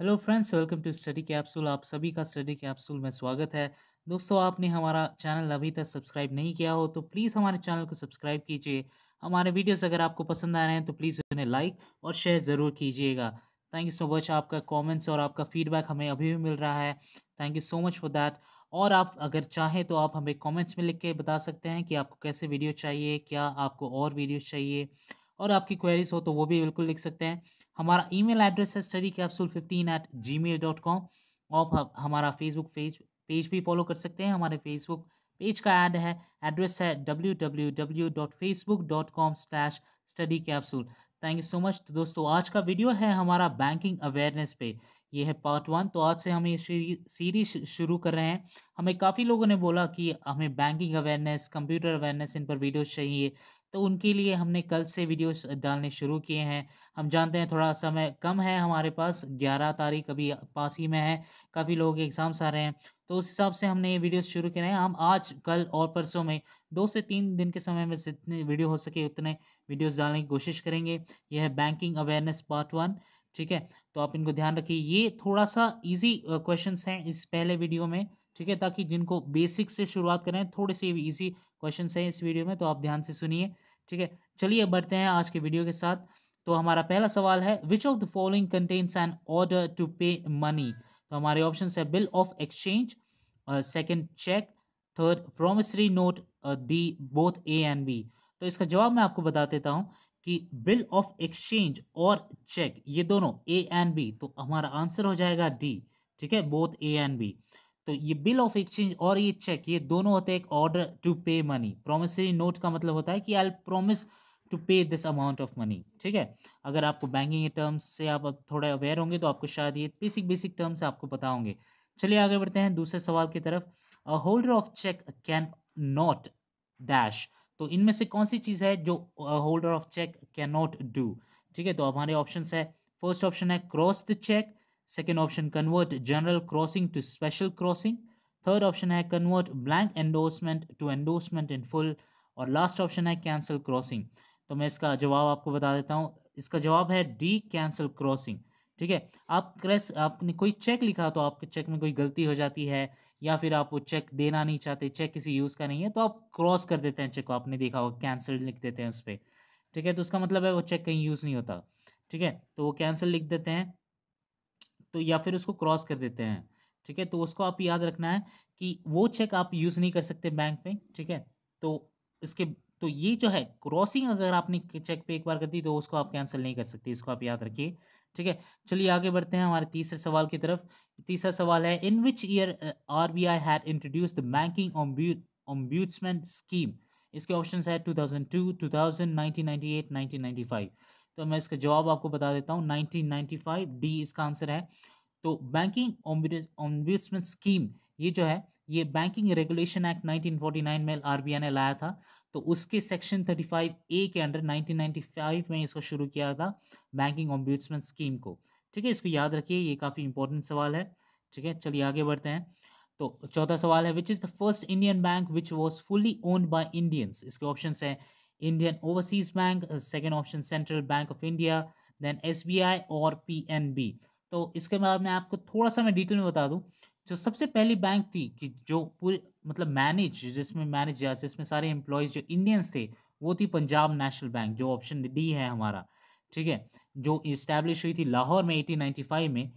Hello friends welcome to study capsule आप सभी का स्टडी कैप्सूल में स्वागत है दोस्तों आपने हमारा चैनल अभी तक सब्सक्राइब नहीं किया हो तो प्लीज़ हमारे चैनल को सब्सक्राइब कीजिए हमारे वीडियोस अगर आपको पसंद आ रहे हैं तो प्लीज़ उन्हें लाइक और शेयर ज़रूर कीजिएगा थैंक यू सो मच आपका कॉमेंट्स और आपका फीडबैक हमें अभी भी मिल रहा है thank you so much for that और आप अगर चाहें तो आप हमें कॉमेंट्स में लिख के बता सकते हैं कि आपको कैसे वीडियो चाहिए क्या आपको और वीडियो चाहिए और आपकी क्वेरीज हो तो वो भी बिल्कुल लिख सकते हैं हमारा ईमेल एड्रेस है study capsule fifteen at gmail dot com और हमारा फेसबुक पेज पेज भी फॉलो कर सकते हैं हमारे फेसबुक पेज का ऐड है एड्रेस है W W W dot Facebook dot com slash study capsule thank you so much तो दोस्तों आज का वीडियो है हमारा बैंकिंग अवेयरनेस पे ये है पार्ट वन तो आज से हम ये सीरीज शुरू कर रहे हैं हमें काफ़ी लोगों ने बोला कि हमें बैंकिंग अवेयरनेस कंप्यूटर अवेयरनेस इन पर वीडियोस चाहिए तो उनके लिए हमने कल से वीडियोस डालने शुरू किए हैं हम जानते हैं थोड़ा समय कम है हमारे पास ग्यारह तारीख अभी पास ही में है काफ़ी लोग एग्ज़ाम्स आ रहे हैं तो उस हिसाब से हमने ये वीडियोस शुरू किए हैं हम आज कल और परसों में दो से तीन दिन के समय में जितने वीडियो हो सके उतने वीडियोज़ डालने की कोशिश करेंगे यह है बैंकिंग अवेयरनेस पार्ट वन ठीक है तो आप इनको ध्यान रखिए ये थोड़ा सा इजी क्वेश्चंस हैं इस पहले वीडियो में ठीक है ताकि जिनको बेसिक से शुरुआत करें थोड़े से इजी क्वेश्चन हैं इस वीडियो में तो आप ध्यान से सुनिए ठीक है चलिए बढ़ते हैं आज के वीडियो के साथ तो हमारा पहला सवाल है which of the following contains an order to pay money तो हमारे ऑप्शन है bill of exchange second cheque third promissory note D both A and B तो इसका जवाब मैं आपको बता देता हूँ कि बिल ऑफ एक्सचेंज और चेक ये दोनों ए एंड बी तो हमारा आंसर हो जाएगा डी ठीक है बोथ ए एंड बी तो ये बिल ऑफ एक्सचेंज और ये चेक ये दोनों होते हैं एक order to pay money promissory note का मतलब होता है कि I promise to pay this amount of money ठीक है अगर आपको बैंकिंग टर्म्स से आप थोड़े अवेयर होंगे तो आपको शायद ये बेसिक बेसिक टर्म्स आपको पता होंगे चलिए आगे बढ़ते हैं दूसरे सवाल की तरफ a holder of cheque can not dash तो इनमें से कौन सी चीज़ है जो holder of cheque can not do ठीक है तो हमारे ऑप्शन है फर्स्ट ऑप्शन है cross the cheque second option convert general crossing to special crossing third option है convert blank endorsement to endorsement in full और लास्ट ऑप्शन है cancel crossing तो मैं इसका जवाब आपको बता देता हूँ इसका जवाब है डी कैंसिल क्रॉसिंग ठीक है आप क्रेस आपने कोई चेक लिखा तो आपके चेक में कोई गलती हो जाती है या फिर आप वो चेक देना नहीं चाहते चेक किसी यूज़ का नहीं है तो आप क्रॉस कर देते हैं चेक को आपने देखा हो कैंसिल लिख देते हैं उस पर ठीक है तो उसका मतलब है वो चेक कहीं यूज़ नहीं होता ठीक है तो वो कैंसिल लिख देते हैं तो या फिर उसको क्रॉस कर देते हैं ठीक है तो उसको आप याद रखना है कि वो चेक आप यूज़ नहीं कर सकते बैंक में ठीक है तो इसके तो ये जो है क्रॉसिंग अगर आपने चेक पे एक बार कर दी तो उसको आप कैंसिल नहीं कर सकते इसको आप याद रखिए ठीक है चलिए आगे बढ़ते हैं हमारे तीसरे सवाल की तरफ तीसरा सवाल है in which year R B I had introduce the banking ombudsman scheme इसके ऑप्शन है two thousand two two thousand nineteen ninety eight nineteen ninety five तो मैं इसका जवाब आपको बता देता हूँ 1995 डी इसका आंसर है तो बैंकिंग ओम्बिट्समेंट स्कीम ये जो है ये बैंकिंग रेगुलेशन एक्ट 1949 में आरबीआई ने लाया था तो उसके सेक्शन 35 ए के अंडर 1995 में इसको शुरू किया था बैंकिंग ओम्बिट्समेंट स्कीम को ठीक है इसको याद रखिए ये काफ़ी इंपॉर्टेंट सवाल है ठीक है चलिए आगे बढ़ते हैं तो चौथा सवाल है which is the first Indian bank which was fully owned by Indians इसके ऑप्शन है Indian Overseas Bank, second option central bank of India then S और पी तो इसके बाद में आपको थोड़ा सा मैं डिटेल में बता दूँ जो सबसे पहली बैंक थी कि जो पूरे मतलब मैनेज जिसमें मैनेज जिसमें सारे एम्प्लॉयज़ जो इंडियंस थे वो थी पंजाब नेशनल बैंक जो ऑप्शन डी है हमारा ठीक है जो इस्टेब्लिश हुई थी लाहौर में 1895 में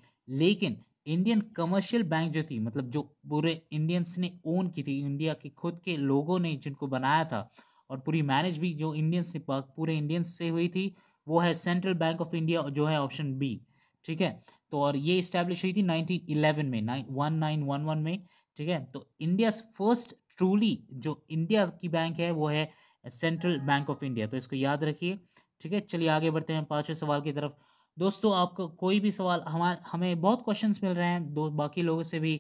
लेकिन इंडियन कमर्शियल बैंक जो थी मतलब जो पूरे इंडियंस ने ओन की थी इंडिया के खुद के लोगों ने जिनको बनाया था और पूरी मैनेज भी जो इंडियंस ने पूरे इंडियंस से हुई थी वो है सेंट्रल बैंक ऑफ इंडिया जो है ऑप्शन बी ठीक है तो और ये इस्टेब्लिश हुई थी 1911 में वन नाइन वन वन में ठीक है तो इंडिया फर्स्ट ट्रूली जो इंडिया की बैंक है वो है सेंट्रल बैंक ऑफ इंडिया तो इसको याद रखिए ठीक है चलिए आगे बढ़ते हैं पाँचवें सवाल की तरफ दोस्तों आपको कोई भी सवाल हमारे हमें बहुत क्वेश्चंस मिल रहे हैं दो बाकी लोगों से भी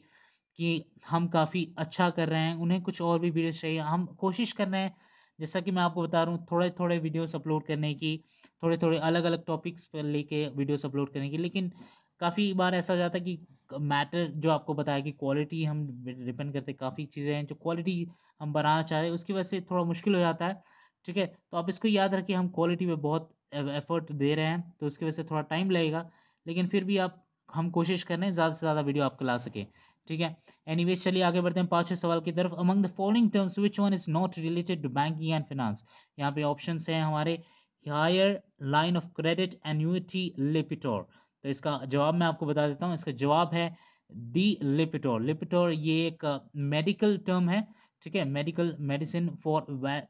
कि हम काफ़ी अच्छा कर रहे हैं उन्हें कुछ और भी वीडियो चाहिए हम कोशिश कर रहे हैं जैसा कि मैं आपको बता रहा हूँ थोड़े थोड़े वीडियोस अपलोड करने की थोड़े थोड़े अलग अलग टॉपिक्स पर लेके वीडियोस अपलोड करने की लेकिन काफ़ी बार ऐसा हो जाता है कि मैटर जो आपको बताया कि क्वालिटी हम डिपेंड करते काफ़ी चीज़ें हैं जो क्वालिटी हम बनाना चाह रहे हैं उसकी वजह से थोड़ा मुश्किल हो जाता है ठीक है तो आप इसको याद रखिए हम क्वालिटी में बहुत एफर्ट दे रहे हैं तो उसकी वजह से थोड़ा टाइम लगेगा लेकिन फिर भी आप हम कोशिश कर रहे हैं ज़्यादा से ज़्यादा वीडियो आपको ला सकें ठीक है एनी चलिए आगे बढ़ते हैं पांचवें सवाल की तरफ among the following terms which one is not related to banking and finance यहाँ पे ऑप्शन हैं हमारे hire line of credit annuity Lipitor तो इसका जवाब मैं आपको बता देता हूँ इसका जवाब है डी लिपिटोर लिपिटोर ये एक मेडिकल टर्म है ठीक है medical medicine for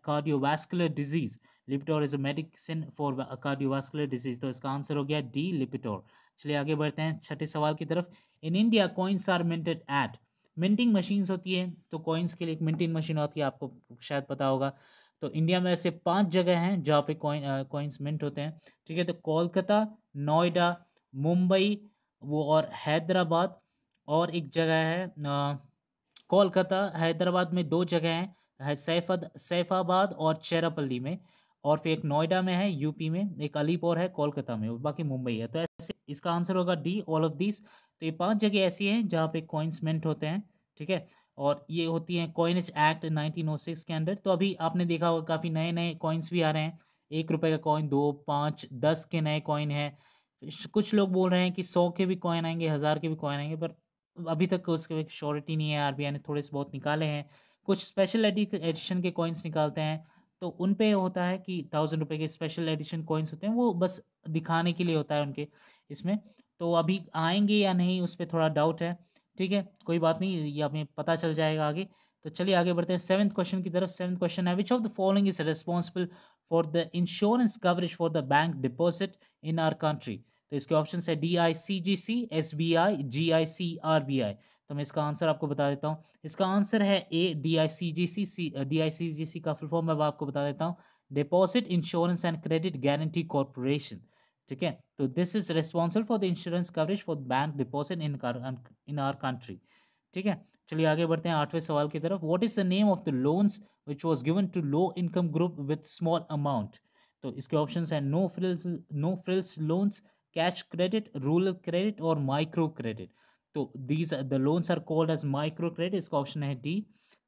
cardiovascular disease Lipitor is a medicine for cardiovascular disease तो इसका आंसर हो गया डी लिपिटोर चलिए आगे बढ़ते हैं छठे सवाल की तरफ in India coins are minted at minting machines होती है तो कॉइन्स के लिए एक मिंटिंग मशीन होती है आपको शायद पता होगा तो इंडिया में ऐसे पांच जगह हैं जहाँ पे कॉइन कॉइन्स मिंट होते हैं ठीक है तो कोलकाता नोएडा मुंबई वो और हैदराबाद और एक जगह है कोलकाता हैदराबाद में दो जगह हैं सैफद सैफाबाद और चेरापल्ली में और फिर एक नोएडा में है यूपी में एक अलीपुर है कोलकाता में बाकी मुंबई है तो ऐसे इसका आंसर होगा डी ऑल ऑफ दिस तो ये पांच जगह ऐसी हैं जहाँ पे कॉइन्स मिंट होते हैं ठीक है और ये होती हैं कॉइनज एक्ट 1906 के अंडर तो अभी आपने देखा होगा काफ़ी नए नए कॉइन्स भी आ रहे हैं एक रुपये का कॉइन दो पाँच दस के नए कॉइन है कुछ लोग बोल रहे हैं कि सौ के भी कॉइन आएंगे हज़ार के भी कॉइन आएंगे पर अभी तक उसके श्योरिटी नहीं है आरबीआई ने थोड़े से बहुत निकाले हैं कुछ स्पेशल एडिशन के कॉइन्स निकालते हैं तो उन पे होता है कि थाउजेंड रुपये के स्पेशल एडिशन कॉइन्स होते हैं वो बस दिखाने के लिए होता है उनके इसमें तो अभी आएंगे या नहीं उस पर थोड़ा डाउट है ठीक है कोई बात नहीं ये हमें पता चल जाएगा आगे तो चलिए आगे बढ़ते हैं सेवन्थ क्वेश्चन की तरफ सेवन्थ क्वेश्चन है which of the following is responsible for the insurance coverage for the bank deposit in our country तो इसके ऑप्शन है D I C G C S B I G I C R B I तो मैं इसका answer आपको बता देता हूँ इसका आंसर है A D I C G C C D I C G सी का फुल फॉर्म मैं आपको बता देता हूँ deposit insurance and credit guarantee corporation ठीक है तो this is responsible for the insurance coverage for bank deposit in in our country ठीक है चलिए आगे बढ़ते हैं आठवें सवाल की तरफ what is the name of the loans which was given to low income group with small amount तो इसके ऑप्शन हैं no frills no frills loans cash credit rural credit और माइक्रो क्रेडिट तो these the loans are called as micro credit इसका option है D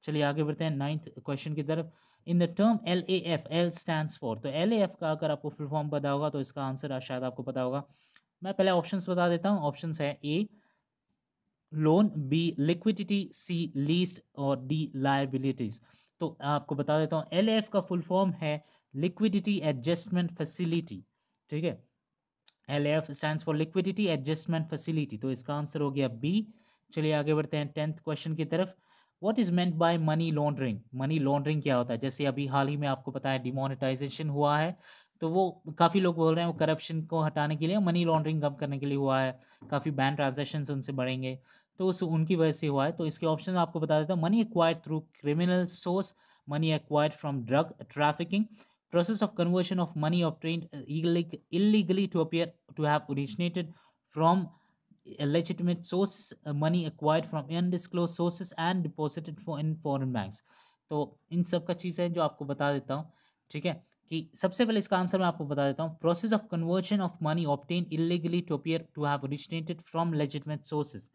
चलिए आगे बढ़ते हैं नाइन्थ क्वेश्चन की तरफ in the term L A F L stand for तो एल ए एफ का अगर आपको फुल फॉर्म पता होगा तो इसका आंसर शायद आपको पता होगा मैं पहले ऑप्शन बता देता हूँ ऑप्शन है A loan B liquidity C least और डी लाइबिलिटीज तो आपको बता देता हूँ एल ए एफ का फुल फॉर्म है लिक्विडिटी एडजस्टमेंट फैसिलिटी ठीक है L F stand for liquidity adjustment facility तो इसका आंसर हो गया बी चलिए आगे बढ़ते हैं टेंथ क्वेश्चन की तरफ what is meant by money laundering money laundering क्या होता है जैसे अभी हाल ही में आपको पता है डिमोनिटाइजेशन हुआ है तो वो काफ़ी लोग बोल रहे हैं वो करप्शन को हटाने के लिए मनी लॉन्ड्रिंग कम करने के लिए हुआ है काफ़ी बैंक ट्रांजेक्शन उनसे बढ़ेंगे तो उस उनकी वजह से हुआ है तो इसके ऑप्शन आपको बता देता हूँ money acquired through criminal source money acquired from drug trafficking process of conversion of money obtained illegally to appear to have originated from legitimate sources money acquired from undisclosed sources and deposited for in foreign banks तो इन सब का चीज़ है जो आपको बता देता हूँ ठीक है कि सबसे पहले इसका आंसर मैं आपको बता देता हूँ process of conversion of money obtain illegally to appear to have originated from legitimate sources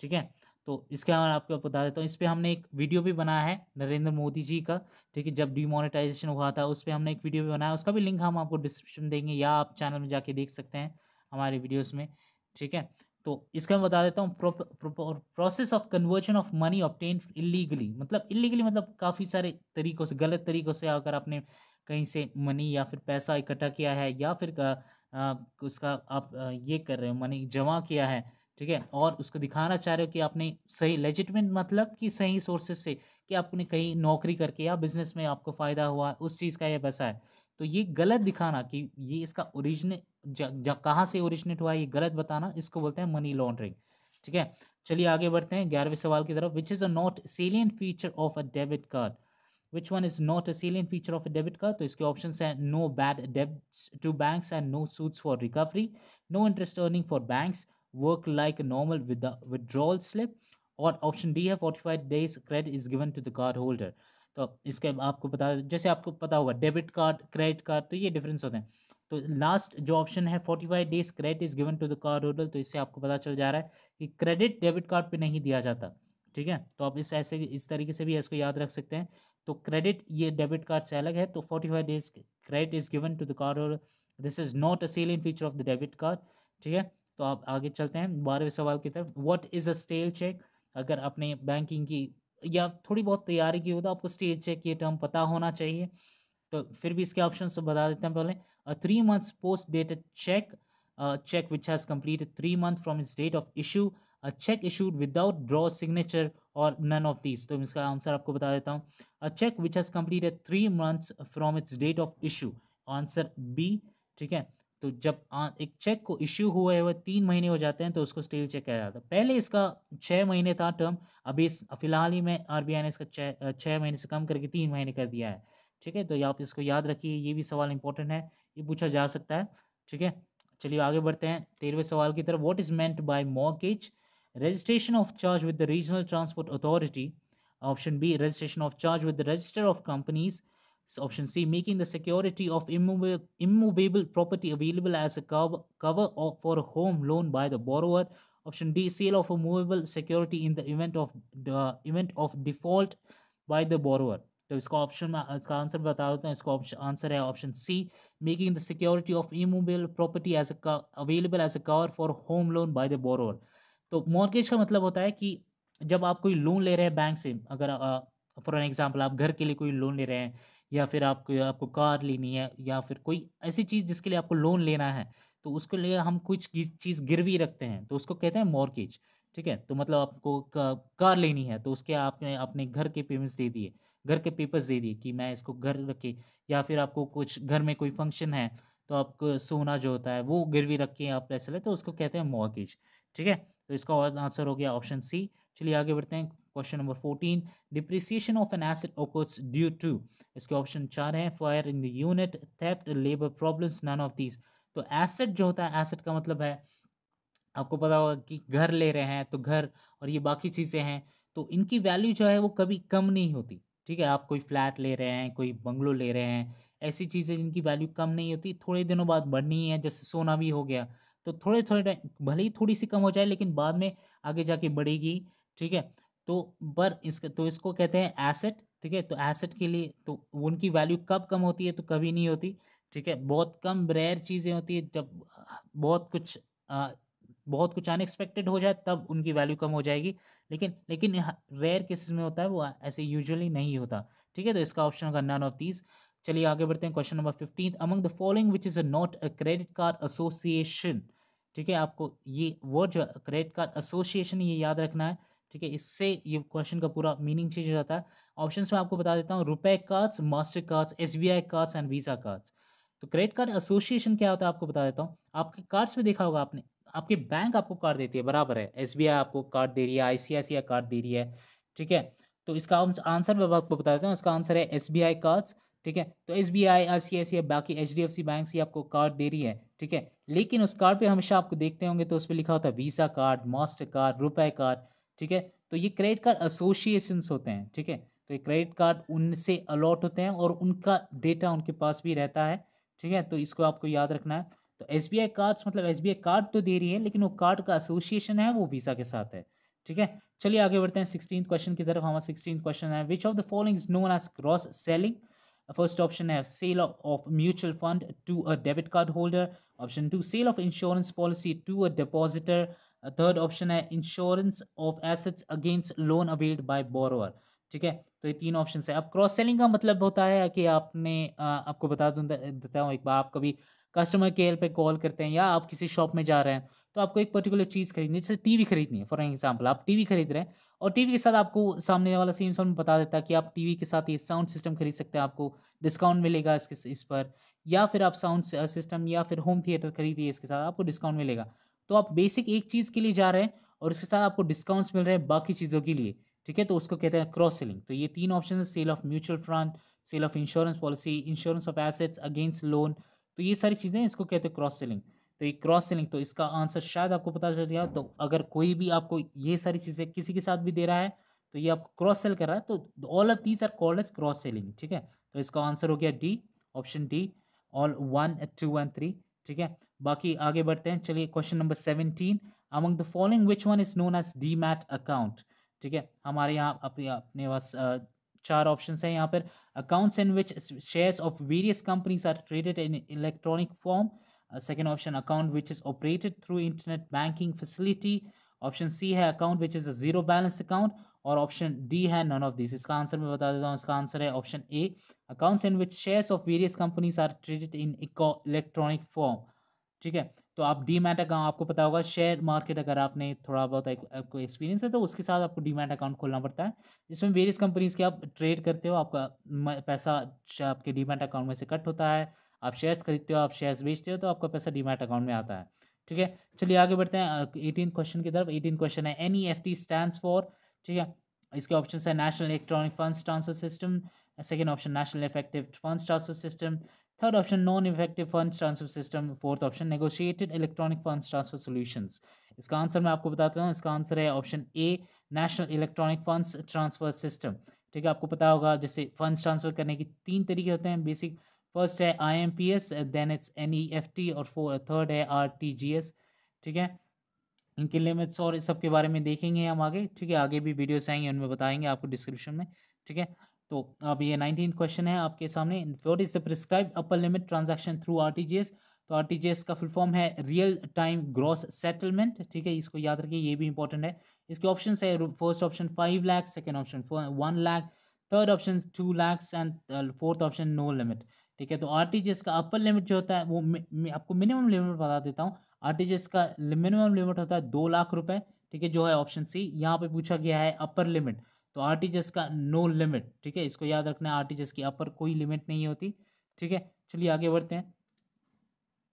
ठीक है तो इसके मैं आपको बता देता हूँ इस पर हमने एक वीडियो भी बनाया है नरेंद्र मोदी जी का ठीक है जब डिमोनेटाइजेशन हुआ था उस पर हमने एक वीडियो भी बनाया उसका भी लिंक हम आपको डिस्क्रिप्शन देंगे या आप चैनल में जाके देख सकते हैं हमारे वीडियोज़ में ठीक है तो इसका मैं बता देता हूँ process of conversion of money obtain illegally मतलब इलीगली मतलब काफ़ी सारे तरीक़ों से गलत तरीक़ों से अगर आपने कहीं से मनी या फिर पैसा इकट्ठा किया है या फिर आ, उसका आप आ, ये कर रहे हो मनी जमा किया है ठीक है और उसको दिखाना चाह रहे हो कि आपने सही लेजिटमेंट मतलब कि सही सोर्सेज से कि आपने कहीं नौकरी करके या बिजनेस में आपको फ़ायदा हुआ उस चीज़ का यह पैसा है तो ये गलत दिखाना कि ये इसका ओरिजिन कहाँ से ओरिजिनेट हुआ ये गलत बताना इसको बोलते हैं मनी लॉन्ड्रिंग ठीक है चलिए आगे बढ़ते हैं ग्यारहवें सवाल की तरफ which is a not salient feature of a debit card which one is not a salient feature of a debit card तो इसके ऑप्शन हैं नो बैड डेब्ट to banks and no suits for recovery no interest earning for banks work like normal with the withdrawal slip और option D है forty five days credit is given to the card holder तो इसके आपको पता जैसे आपको पता होगा डेबिट कार्ड क्रेडिट कार्ड तो ये डिफरेंस होते हैं तो लास्ट जो ऑप्शन है forty five days credit is given to the card holder तो इससे आपको पता चल जा रहा है कि क्रेडिट डेबिट कार्ड पे नहीं दिया जाता ठीक है तो आप इस ऐसे इस तरीके से भी इसको याद रख सकते हैं तो क्रेडिट ये डेबिट कार्ड से अलग है तो forty five days credit is given to the card holder this is not a selling feature of the debit card ठीक है तो आप आगे चलते हैं बारहवें सवाल की तरफ what is a stale cheque अगर आपने बैंकिंग की या थोड़ी बहुत तैयारी की हो तो आपको स्टेज चेक ये टर्म पता होना चाहिए तो फिर भी इसके ऑप्शन तो बता देते हैं पहले a three months post dated cheque cheque which has complete three month from its date of issue a cheque issued without draw signature और नन ऑफ दीज तो इसका आंसर आपको बता देता हूँ a cheque which has completed three months from its date of issue answer B ठीक है तो जब आ, एक चेक को इश्यू हुए हुए तीन महीने हो जाते हैं तो उसको स्टील चेक कहा जाता है पहले इसका छः महीने था टर्म अभी इस फिलहाल ही में आर ने इसका छः महीने से कम करके तीन महीने कर दिया है ठीक है तो आप इसको याद रखिए ये भी सवाल इंपॉर्टेंट है ये पूछा जा सकता है ठीक है चलिए आगे बढ़ते हैं तेरहवें सवाल की तरफ what is meant by mortgage registration of charge with the regional transport authority option B registration of charge with the register of companies So option C, making the security of immovable, immovable property available as a cover, cover or for a home loan by the borrower. Option D, sale of a movable security in the event of the uh, event of default by the borrower. तो इसका option में इसका answer बता देता हूँ इसका answer है option C making the security of immovable property as a available as a cover for home loan by the borrower तो मॉर्गेज का मतलब होता है कि जब आप कोई लोन ले रहे हैं बैंक से अगर फॉर एन एग्जाम्पल आप घर के लिए कोई लोन ले रहे हैं या फिर आपको आपको कार लेनी है या फिर कोई ऐसी चीज़ जिसके लिए आपको लोन लेना है तो उसके लिए हम कुछ चीज़ गिरवी रखते हैं तो उसको कहते हैं मॉर्गेज ठीक है तो मतलब आपको कार लेनी है तो उसके आपने अपने घर के पेमेंट्स दे दिए घर के पेपर्स दे दिए कि मैं इसको घर रखे या फिर आपको कुछ घर में कोई फंक्शन है तो आपको सोना जो होता है वो गिरवी रख के आप पैसे ले तो उसको कहते हैं मॉर्गेज ठीक है तो इसका आंसर हो गया ऑप्शन सी चलिए आगे बढ़ते हैं question number fourteen depreciation of an asset occurs due to इसके ऑप्शन चार हैं fire in the unit theft labour problems none of these तो एसेट जो होता है एसेट का मतलब है आपको पता होगा कि घर ले रहे हैं तो घर और ये बाकी चीज़ें हैं तो इनकी वैल्यू जो है वो कभी कम नहीं होती ठीक है आप कोई फ्लैट ले रहे हैं कोई बंगलो ले रहे हैं ऐसी चीज़ें जिनकी वैल्यू कम नहीं होती थोड़े दिनों बाद बढ़नी है जैसे सोना भी हो गया तो थोड़े थोड़े भले ही थोड़ी सी कम हो जाए लेकिन बाद में आगे जाके बढ़ेगी ठीक है तो बर इसके तो इसको कहते हैं एसेट ठीक है तो एसेट के लिए तो उनकी वैल्यू कब कम होती है तो कभी नहीं होती ठीक है बहुत कम रेयर चीज़ें होती है जब बहुत कुछ आ, बहुत कुछ अनएक्सपेक्टेड हो जाए तब उनकी वैल्यू कम हो जाएगी लेकिन लेकिन रेयर केसेस में होता है वो ऐसे यूजुअली नहीं होता ठीक है तो इसका ऑप्शन होगा नन ऑफ दीज चलिए आगे बढ़ते हैं question number fifteen among the following which is a not a credit card association ठीक है आपको ये वर्ड जो क्रेडिट कार्ड एसोसिएशन ये याद रखना है ठीक है इससे ये क्वेश्चन का पूरा मीनिंग चेंज हो जाता है ऑप्शन में आपको बता देता हूँ RuPay cards master cards S B I cards and visa cards तो क्रेडिट कार्ड एसोसिएशन क्या होता है आपको बता देता हूँ आपके कार्ड्स में देखा होगा आपने आपके बैंक आपको कार्ड देती है बराबर है एस आपको कार्ड दे रही है आई कार्ड दे रही है ठीक है तो इसका आंसर मैं आपको बता देता हूँ इसका आंसर है एस कार्ड्स ठीक है तो S B I I C I C बाकी H D F C bank से आपको कार्ड दे रही है ठीक है लेकिन उस कार्ड पे हमेशा आपको देखते होंगे तो उस पर लिखा होता है visa card master card RuPay card ठीक है तो ये क्रेडिट कार्ड एसोसिएशंस होते हैं ठीक है तो ये क्रेडिट कार्ड उनसे अलॉट होते हैं और उनका डेटा उनके पास भी रहता है ठीक है तो इसको आपको याद रखना है तो एस बी आई कार्ड्स मतलब एस बी आई कार्ड तो दे रही है लेकिन वो कार्ड का एसोसिएशन है वो वीज़ा के साथ है ठीक है चलिए आगे बढ़ते हैं सिक्सटीन क्वेश्चन की तरफ हमारा सिक्सटीन क्वेश्चन है which of the following is known as cross selling first option है sale of mutual fund to a debit card holder option two sale of insurance policy to a depositor third option है insurance of assets against loan availed by borrower ठीक है तो ये तीन option है अब cross selling का मतलब होता है कि आपने आपको बता दूँ देता हूँ एक बार आप कभी कस्टमर केयर पे कॉल करते हैं या आप किसी शॉप में जा रहे हैं तो आपको एक पर्टिकुलर चीज़ खरीदनी जैसे टीवी खरीदनी है फॉर एग्जांपल आप टीवी खरीद रहे हैं और टीवी के साथ आपको सामने वाला सेम साउंड बता देता है कि आप टीवी के साथ ये साउंड सिस्टम खरीद सकते हैं आपको डिस्काउंट मिलेगा इसके इस पर या फिर आप साउंड सिस्टम या फिर होम थिएटर खरीदिए इसके साथ आपको डिस्काउंट मिलेगा तो आप बेसिक एक चीज़ के लिए जा रहे हैं और उसके साथ आपको डिस्काउंट्स मिल रहे हैं बाकी चीज़ों के लिए ठीक है तो उसको कहते हैं क्रॉस सेलिंग तो ये तीन ऑप्शन है sale of mutual fund sale of insurance policy insurance of assets against loan तो ये सारी चीज़ें इसको कहते हैं क्रॉस सेलिंग तो ये क्रॉस सेलिंग तो इसका आंसर शायद आपको पता चल गया तो अगर कोई भी आपको ये सारी चीज़ें किसी के साथ भी दे रहा है तो ये आपको क्रॉस सेल कर रहा है तो all of these are called as cross selling ठीक है तो इसका आंसर हो गया D option D all one two and three ठीक है बाकी आगे बढ़ते हैं चलिए question number seventeen among the following which one is known as demat account ठीक है हमारे यहाँ अपने अपने पास चार ऑप्शन है यहाँ पर accounts in which shares of various companies are traded in electronic form second option account which is operated through internet banking facility option C है account which is a zero balance account और option D है none of this इसका answer मैं बता देता हूँ इसका answer है option A accounts in which shares of various companies are traded in electronic form ठीक है तो आप डी मैट अकाउंट आपको पता होगा शेयर मार्केट अगर आपने थोड़ा बहुत आपको एक्सपीरियंस है तो उसके साथ आपको डी मैट अकाउंट खोलना पड़ता है जिसमें वेरियस कंपनीज के आप ट्रेड करते हो आपका पैसा आपके डी मैट अकाउंट में से कट होता है आप शेयर्स खरीदते हो आप शेयर्स बेचते हो तो आपका पैसा डी मैट अकाउंट में आता है ठीक है चलिए आगे बढ़ते हैं एटीन क्वेश्चन की तरफ एटीन क्वेश्चन है N E F T stand for ठीक है इसके ऑप्शन है national electronic fund transfer system second option national effective fund transfer system Third option, non-effective fund transfer system fourth option negotiated electronic fund transfer solutions इसका answer मैं आपको बताता हूँ इसका आंसर है option A national electronic funds transfer system ठीक है आपको पता होगा जैसे फंड्स ट्रांसफर करने के तीन तरीके होते हैं बेसिक फर्स्ट है I M P S then it's N E F T और थर्ड है आर टी जी एस ठीक है इनके लिमिट्स और इस सबके बारे में देखेंगे हम आगे ठीक है आगे भी वीडियोस आएंगे उनमें बताएंगे आपको डिस्क्रिप्शन में ठीक है तो अब ये नाइनटीन क्वेश्चन है आपके सामने what is the prescribe upper limit transaction through R तो आर का फुल फॉर्म है रियल टाइम ग्रॉस सेटलमेंट ठीक है इसको याद रखिए ये भी इंपॉर्टेंट है इसके ऑप्शन है first option five lakh second option one lakh third option two lakhs and fourth option no limit ठीक है तो आर का अपर लिमिट जो होता है वो मि, मि, आपको मिनिमम लिमिट बता देता हूँ आर का मिनिमम लिमिट होता है दो लाख रुपए ठीक है जो है ऑप्शन सी यहाँ पे पूछा गया है अपर लिमिट तो आर का नो लिमिट ठीक है इसको याद रखना है आर की अपर कोई लिमिट नहीं होती ठीक है चलिए आगे बढ़ते हैं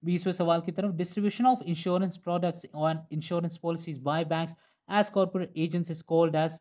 बीसवें सवाल की तरफ distribution of insurance products on insurance policies by banks as corporate agents is called as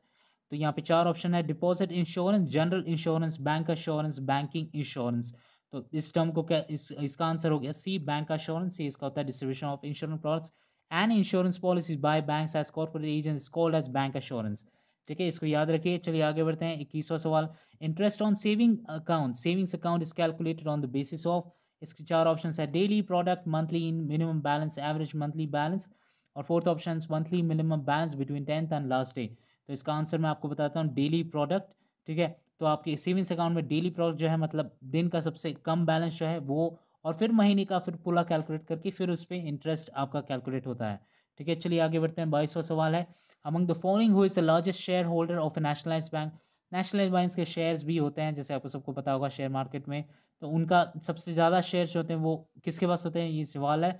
तो यहाँ पे चार ऑप्शन है deposit insurance general insurance bank assurance banking insurance तो इस टर्म को क्या इस इसका आंसर हो गया सी बैंक अश्योरेंस सी इसका होता है distribution of insurance products and insurance policies by bank as corporate agents called as bank assurance ठीक है इसको याद रखिए चलिए आगे बढ़ते हैं इक्कीसवा सवाल interest on saving account savings account is calculated on the basis of इसके चार ऑप्शन है daily product monthly in minimum balance average monthly balance और fourth option monthly minimum balance between tenth and last day तो इसका answer मैं आपको बताता हूँ डेली प्रोडक्ट ठीक है तो आपके सेविंग्स अकाउंट में डेली प्रोडक्ट जो है मतलब दिन का सबसे कम बैलेंस जो है वो और फिर महीने का फिर पूरा कैलकुलेट करके फिर उस पर इंटरेस्ट आपका कैलकुलेट होता है ठीक है चलिए आगे बढ़ते हैं बाईसवा सवाल है among the following who is the largest share holder of nationalise bank nationalise bank के शेयर्स भी होते हैं जैसे आपको सबको पता होगा शेयर मार्केट में तो उनका सबसे ज़्यादा शेयर्स जो होते हैं वो किसके पास होते हैं ये सवाल है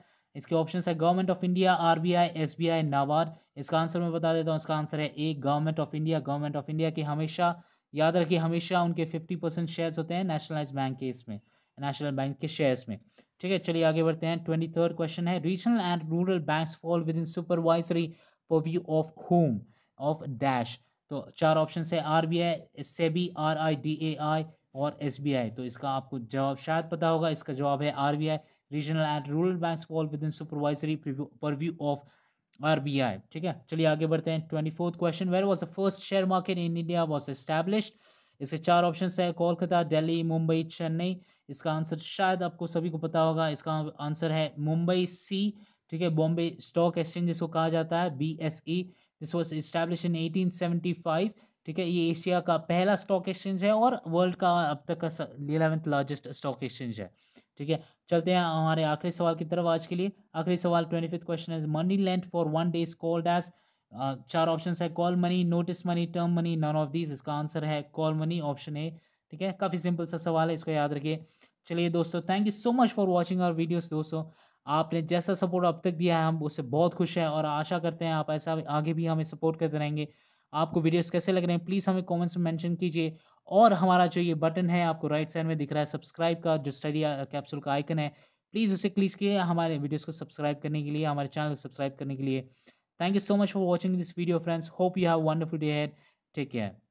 इसके ऑप्शन है government of India R B I S B I NABARD इसका आंसर मैं बता देता हूँ इसका आंसर है A government of India government of India के हमेशा याद रखिए हमेशा उनके फिफ्टी परसेंट शेयर्स होते हैं नेशनलाइज बैंक के इसमें नेशनल बैंक के शेयर्स में ठीक है चलिए आगे बढ़ते हैं ट्वेंटी थर्ड क्वेश्चन है regional and rural banks fall with in supervisory poppy of whom of dash तो चार ऑप्शन है R B I S B R I D A I और एस बी आई तो इसका आपको जवाब शायद पता होगा इसका जवाब है R B I regional and rural bank fall with in supervisory purview of R B I ठीक है चलिए आगे बढ़ते हैं twenty fourth question where was the first share market in India was establish इसके चार ऑप्शन है कोलकाता दिल्ली मुंबई चेन्नई इसका आंसर शायद आपको सभी को पता होगा इसका आंसर है मुंबई सी ठीक है बॉम्बे स्टॉक एक्सचेंज जिसको कहा जाता है B S E this was establish in 1875 ठीक है ये एशिया का पहला स्टॉक एक्सचेंज है और वर्ल्ड का अब तक का इलेवेंथ लार्जेस्ट स्टॉक एक्सचेंज है ठीक है चलते हैं हमारे आखिरी सवाल की तरफ आज के लिए आखिरी सवाल ट्वेंटी फिफ्थ क्वेश्चन है money lent for one day is called as चार ऑप्शन है call money notice money term money none of these इसका आंसर है कॉल मनी ऑप्शन ए ठीक है काफ़ी सिंपल सा सवाल है इसको याद रखिए चलिए दोस्तों thank you so much for watching our videos दोस्तों आपने जैसा सपोर्ट अब तक दिया है हम उससे बहुत खुश हैं और आशा करते हैं आप ऐसा आगे भी हमें सपोर्ट करते रहेंगे आपको वीडियोस कैसे लग रहे हैं प्लीज़ हमें कमेंट्स में मेंशन कीजिए और हमारा जो ये बटन है आपको राइट साइड में दिख रहा है सब्सक्राइब का जो स्टडी कैप्सूल का आइकन है प्लीज़ उसे क्लिक किए हमारे वीडियोस को सब्सक्राइब करने के लिए हमारे चैनल को सब्सक्राइब करने के लिए thank you so much for watching this video friends hope you have wonderful day had take care